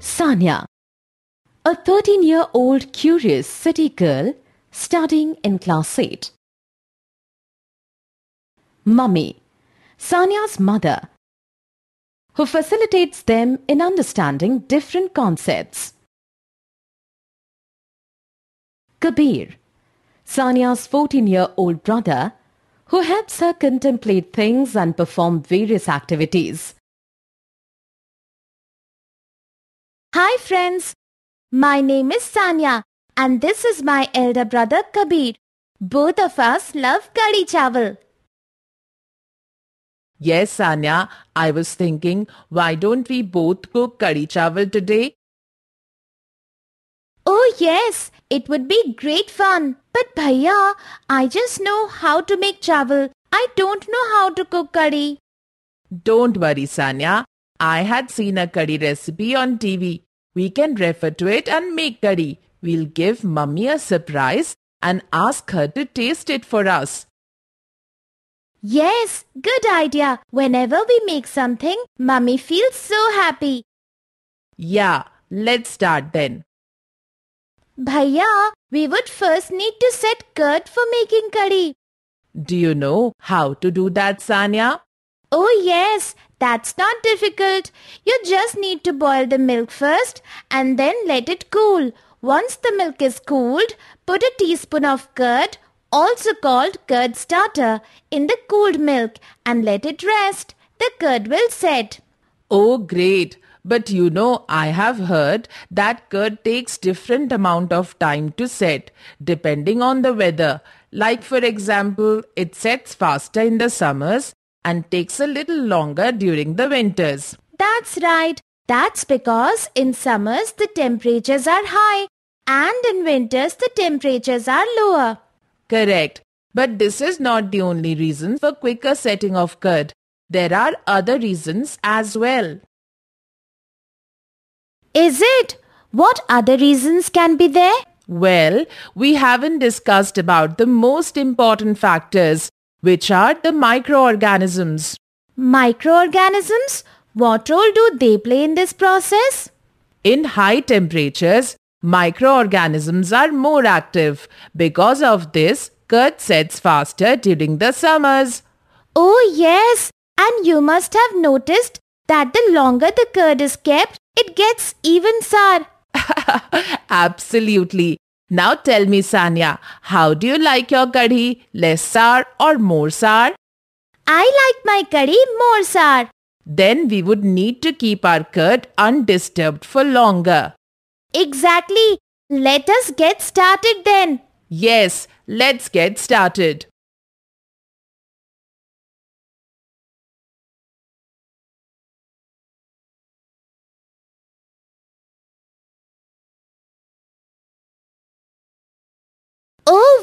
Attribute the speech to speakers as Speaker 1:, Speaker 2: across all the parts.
Speaker 1: Sanya, a 13 year old curious city girl studying in class 8.
Speaker 2: Mummy, Sanya's mother, who facilitates them in understanding different concepts.
Speaker 1: Kabir, Sanya's 14 year old brother, who helps her contemplate things and perform various activities.
Speaker 2: Hi friends, my name is Sanya
Speaker 1: and this is my elder brother Kabir. Both of us love curry chawal. Yes, Sanya, I was thinking, why don't we both cook curry chawal today? Oh yes, it would be great fun. But Bhaiya, I just know how to make chawal. I don't know how to cook curry. Don't worry, Sanya. I had seen a curry recipe on TV we can refer to it and make curry. We'll give mummy a surprise and ask her to taste it for us. Yes, good idea. Whenever we make something, mummy feels so happy. Yeah, let's start then. Bhaiya, we would first need to set curd for making curry. Do you know how to do that, Sanya? Oh yes, that's not difficult. You just need to boil the milk first and then let it cool. Once the milk is cooled, put a teaspoon of curd, also called curd starter, in the cooled milk and let it rest. The curd will set. Oh, great. But you know, I have heard that curd takes different amount of time to set, depending on the weather. Like for example, it sets faster in the summers and takes a little longer during the winters. That's right. That's because in summers the temperatures are high and in winters the temperatures are lower. Correct. But this is not the only reason for quicker setting of curd. There are other reasons as well. Is it? What other reasons can be there? Well, we haven't discussed about the most important factors which are the microorganisms. Microorganisms? What role do they play in this process? In high temperatures, microorganisms are more active. Because of this, curd sets faster during the summers. Oh yes, and you must have noticed that the longer the curd is kept, it gets even sour. Absolutely. Now tell me, Sanya, how do you like your kadhi, less sour or more sour? I like my kadhi more sour. Then we would need to keep our curd undisturbed for longer. Exactly. Let us get started then. Yes, let's get started.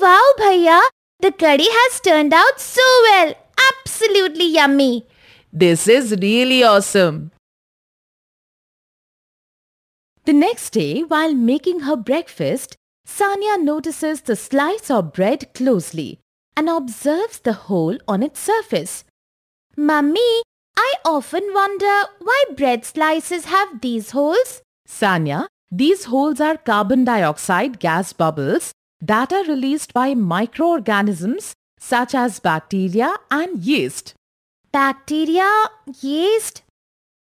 Speaker 1: wow, Bhaiya! The curry has turned out so well. Absolutely yummy. This is really awesome. The next day, while making her breakfast, Sanya notices the slice of bread closely and observes the hole on its surface. Mummy, I often wonder why bread slices have these holes. Sanya, these holes are carbon dioxide gas bubbles that are released by microorganisms such as bacteria and yeast. Bacteria? Yeast?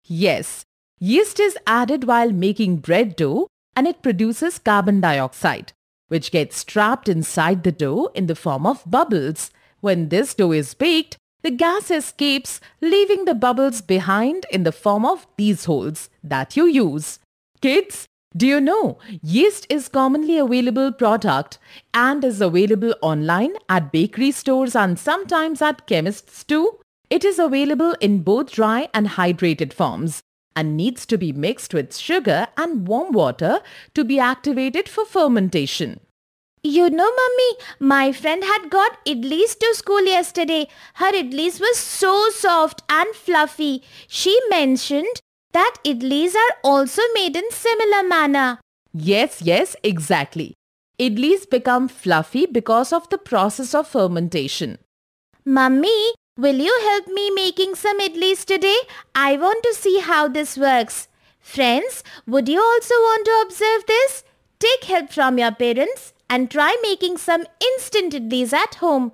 Speaker 1: Yes. Yeast is added while making bread dough and it produces carbon dioxide, which gets trapped inside the dough in the form of bubbles. When this dough is baked, the gas escapes, leaving the bubbles behind in the form of these holes that you use. Kids, do you know, yeast is commonly available product and is available online at bakery stores and sometimes at chemists too. It is available in both dry and hydrated forms and needs to be mixed with sugar and warm water to be activated for fermentation. You know, mummy, my friend had got idlis to school yesterday. Her idlis were so soft and fluffy. She mentioned that idlis are also made in similar manner. Yes, yes, exactly. Idlis become fluffy because of the process of fermentation. Mummy, will you help me making some idlis today? I want to see how this works. Friends, would you also want to observe this? Take help from your parents and try making some instant idlis at home.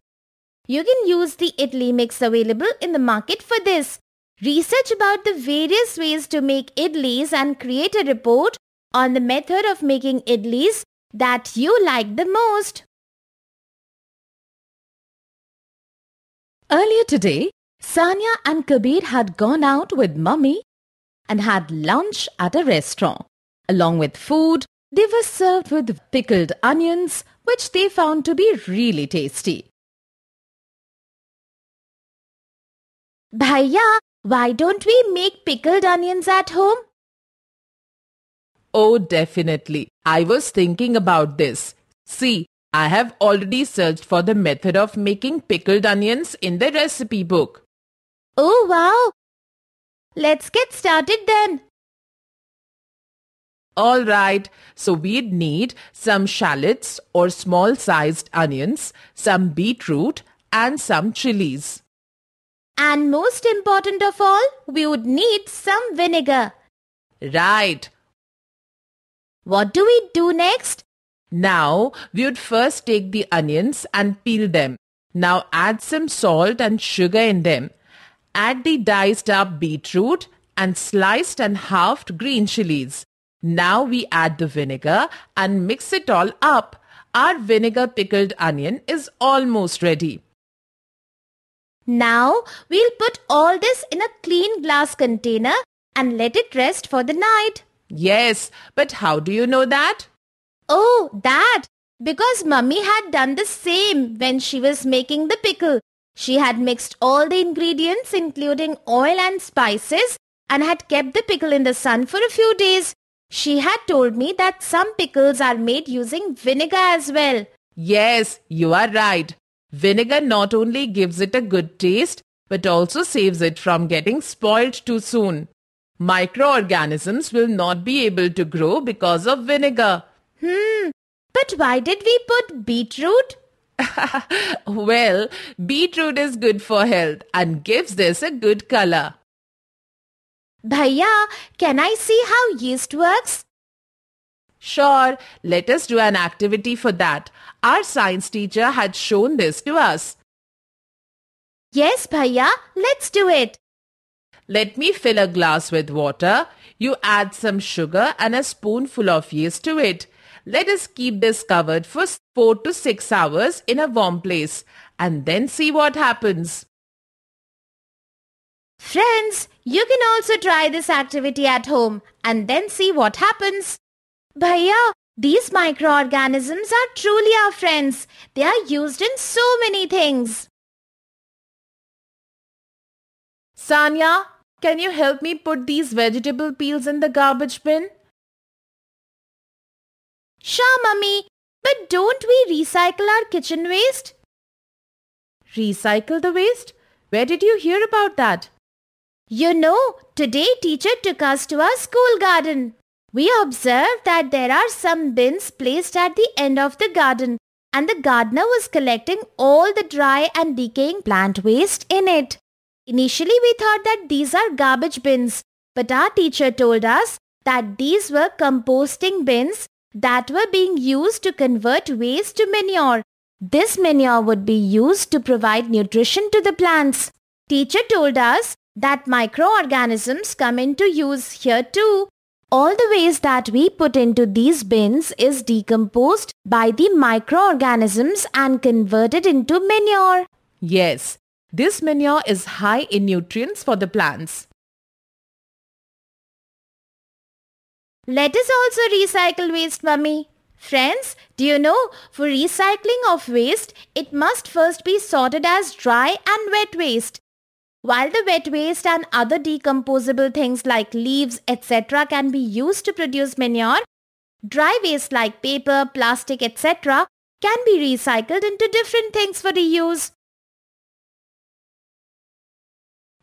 Speaker 1: You can use the idli mix available in the market for this. Research about the various ways to make idlis and create a report on the method of making idlis that
Speaker 2: you like the most.
Speaker 1: Earlier today, Sanya and Kabir had gone out with mummy and had lunch at a restaurant. Along with food, they were served with pickled onions, which they found to be really tasty.
Speaker 2: Bhaiya, why don't we make pickled onions at
Speaker 1: home? Oh, definitely. I was thinking about this. See, I have already searched for the method of making pickled onions in the recipe book. Oh, wow. Let's get started then. Alright, so we'd need some shallots or small sized onions, some beetroot and some chilies. And most important of all, we would need some vinegar. Right. What do we do next? Now, we would first take the onions and peel them. Now add some salt and sugar in them. Add the diced up beetroot and sliced and halved green chilies. Now we add the vinegar and mix it all up. Our vinegar pickled onion is almost ready. Now we'll put all this in a clean glass container and let it rest for the night. Yes, but how do you know that? Oh, that! Because mummy had done the same when she was making the pickle. She had mixed all the ingredients including oil and spices and had kept the pickle in the sun for a few days. She had told me that some pickles are made using vinegar as well. Yes, you are right. Vinegar not only gives it a good taste, but also saves it from getting spoiled too soon. Microorganisms will not be able to grow because of vinegar. Hmm, but why did we put beetroot? well, beetroot is good for health and gives this a good color. Bhaiya, can I see how yeast works? Sure, let us do an activity for that. Our science teacher had shown this to us. Yes, Bhaiya, let's do it. Let me fill a glass with water. You add some sugar and a spoonful of yeast to it. Let us keep this covered for 4 to 6 hours in a warm place and then see what happens. Friends, you can also try this activity at home and then see what happens. Bhaiya, these microorganisms are truly our friends. They are used in so many things.
Speaker 2: Sanya, can you help me put these vegetable peels in the garbage bin? Sure, mummy.
Speaker 1: But don't we recycle our kitchen waste? Recycle the waste? Where did you hear about that? You know, today teacher took us to our school garden. We observed that there are some bins placed at the end of the garden and the gardener was collecting all the dry and decaying plant waste in it. Initially we thought that these are garbage bins, but our teacher told us that these were composting bins that were being used to convert waste to manure. This manure would be used to provide nutrition to the plants. Teacher told us that microorganisms come into use here too all the waste that we put into these bins is decomposed by the microorganisms and converted into manure. Yes, this manure is high in nutrients for the plants. Let us also recycle waste, mummy. Friends, do you know, for recycling of waste, it must first be sorted as dry and wet waste while the wet waste and other decomposable things like leaves, etc. can be used to produce manure, dry waste like paper, plastic, etc. can be recycled into different things for reuse.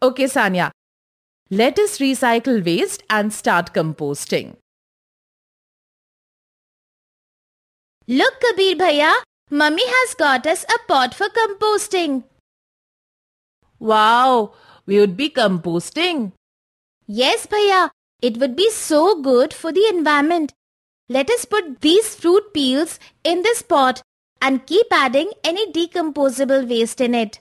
Speaker 2: Okay, Sanya. Let us recycle waste and start composting. Look,
Speaker 1: Kabir Bhaiya, Mummy has got us a pot for composting. Wow, we would be composting. Yes, Bhaiya, it would be so good for the environment. Let us put these fruit peels in this pot and keep adding any decomposable waste in it.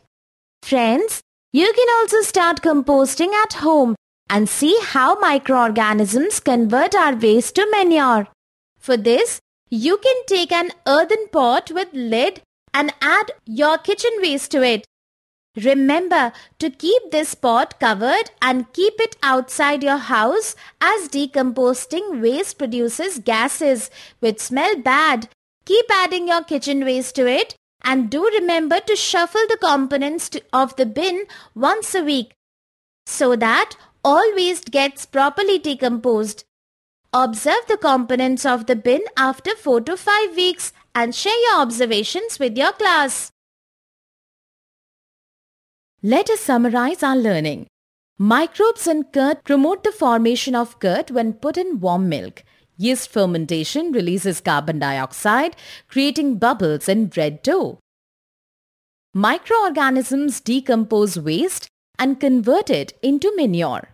Speaker 1: Friends, you can also start composting at home and see how microorganisms convert our waste to manure. For this, you can take an earthen pot with lid and add your kitchen waste to it. Remember to keep this pot covered and keep it outside your house as decomposing waste produces gases which smell bad. Keep adding your kitchen waste to it and do remember to shuffle the components to, of the bin once a week so that all waste gets properly decomposed. Observe the components of the bin after 4 to 5 weeks
Speaker 2: and share your observations with your class.
Speaker 1: Let us summarize our learning. Microbes in curd promote the formation of curd when put in warm milk. Yeast fermentation releases carbon dioxide, creating bubbles in bread dough. Microorganisms
Speaker 2: decompose
Speaker 1: waste and convert it into manure.